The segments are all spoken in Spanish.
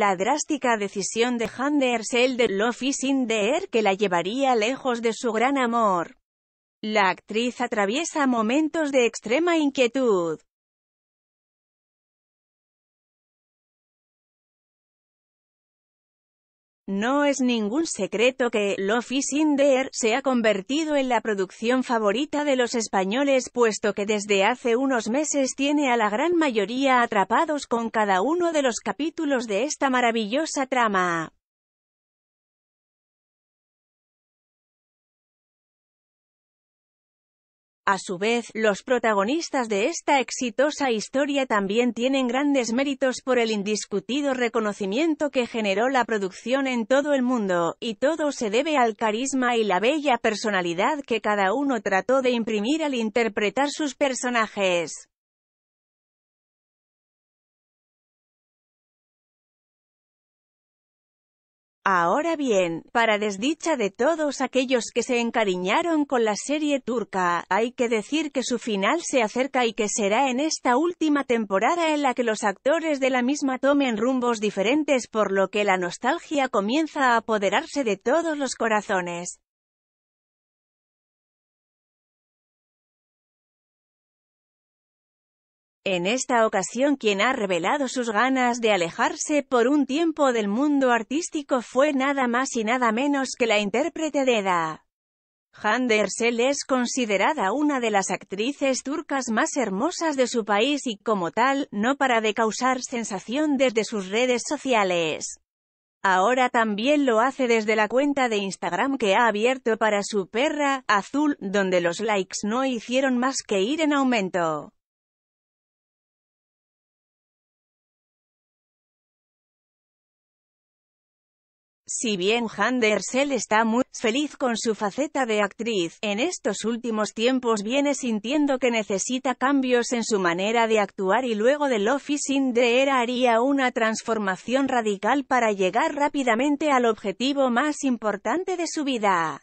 La drástica decisión de Handers de Love is in the air que la llevaría lejos de su gran amor. La actriz atraviesa momentos de extrema inquietud. No es ningún secreto que Love is in the Air se ha convertido en la producción favorita de los españoles puesto que desde hace unos meses tiene a la gran mayoría atrapados con cada uno de los capítulos de esta maravillosa trama. A su vez, los protagonistas de esta exitosa historia también tienen grandes méritos por el indiscutido reconocimiento que generó la producción en todo el mundo, y todo se debe al carisma y la bella personalidad que cada uno trató de imprimir al interpretar sus personajes. Ahora bien, para desdicha de todos aquellos que se encariñaron con la serie turca, hay que decir que su final se acerca y que será en esta última temporada en la que los actores de la misma tomen rumbos diferentes por lo que la nostalgia comienza a apoderarse de todos los corazones. En esta ocasión quien ha revelado sus ganas de alejarse por un tiempo del mundo artístico fue nada más y nada menos que la intérprete de Handersel es considerada una de las actrices turcas más hermosas de su país y como tal, no para de causar sensación desde sus redes sociales. Ahora también lo hace desde la cuenta de Instagram que ha abierto para su perra, Azul, donde los likes no hicieron más que ir en aumento. Si bien Handersel está muy feliz con su faceta de actriz, en estos últimos tiempos viene sintiendo que necesita cambios en su manera de actuar y luego del Office in Era haría una transformación radical para llegar rápidamente al objetivo más importante de su vida.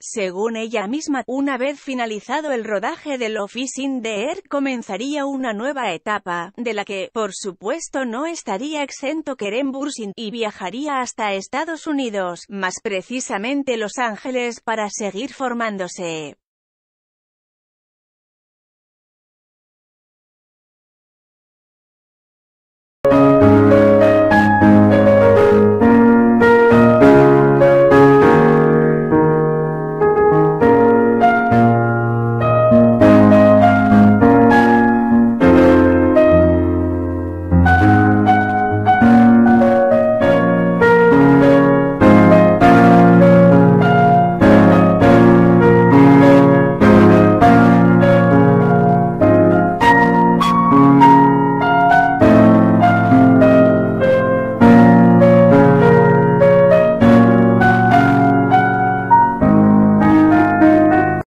Según ella misma, una vez finalizado el rodaje de Office in the Air, comenzaría una nueva etapa, de la que, por supuesto no estaría exento Keren Bursin, y viajaría hasta Estados Unidos, más precisamente Los Ángeles, para seguir formándose.